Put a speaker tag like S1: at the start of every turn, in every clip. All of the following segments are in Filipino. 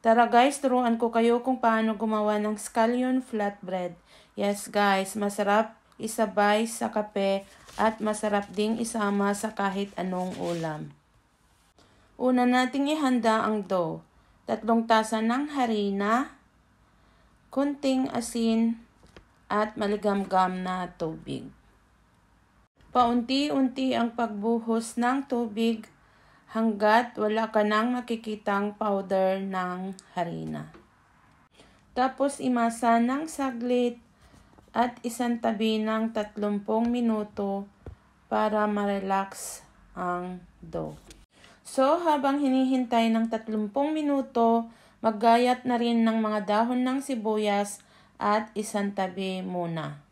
S1: Tara guys, turuan ko kayo kung paano gumawa ng scallion flatbread. Yes guys, masarap isabay sa kape at masarap ding isama sa kahit anong ulam. Una nating ihanda ang dough. Tatlong tasa ng harina, kunting asin, at maligamgam na tubig. Paunti-unti ang pagbuhos ng tubig hanggat wala ka nang nakikitang powder ng harina. Tapos imasa ng saglit at isang tabi ng 30 minuto para ma-relax ang dough. So habang hinihintay ng 30 minuto, maggayat na rin ng mga dahon ng sibuyas at isang tabi muna.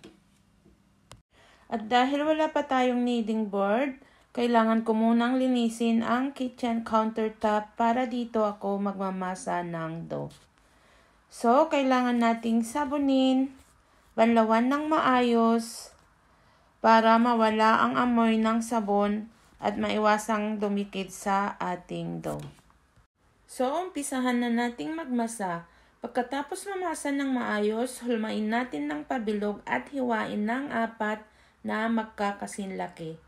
S1: At dahil wala pa tayong kneading board, kailangan ko munang linisin ang kitchen countertop para dito ako magmamasa ng dough. So, kailangan nating sabunin, banlawan ng maayos, para mawala ang amoy ng sabon at maiwasang dumikit sa ating dough. So, umpisahan na nating magmasa. Pagkatapos mamasa ng maayos, hulmain natin ng pabilog at hiwain ng apat na magkakasinlaki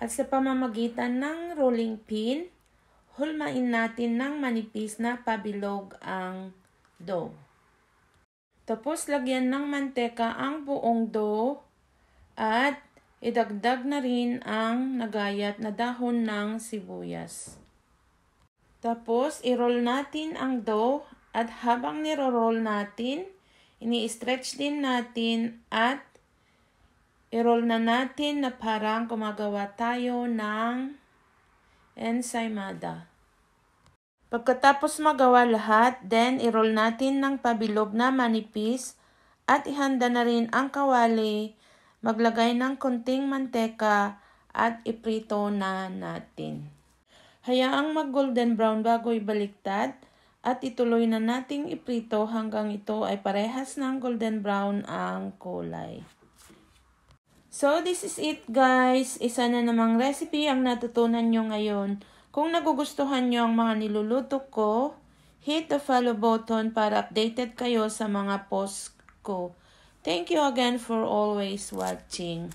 S1: at sa pamamagitan ng rolling pin, hulmain natin ng manipis na pabilog ang dough. Tapos lagyan ng manteka ang buong dough at idagdag na rin ang nagayat na dahon ng sibuyas. Tapos i-roll natin ang dough at habang niro-roll natin, ini-stretch din natin at i-roll na natin na parang gumagawa tayo ng ensaymada. Pagkatapos magawa lahat, then i-roll natin ng pabilog na manipis at ihanda na rin ang kawali, maglagay ng konting manteka at iprito na natin. Hayaang mag-golden brown bago ibaliktad at ituloy na nating iprito hanggang ito ay parehas ng golden brown ang kulay. So, this is it guys. Isa na namang recipe ang natutunan nyo ngayon. Kung nagugustuhan nyo ang mga niluluto ko, hit the follow button para updated kayo sa mga posts ko. Thank you again for always watching.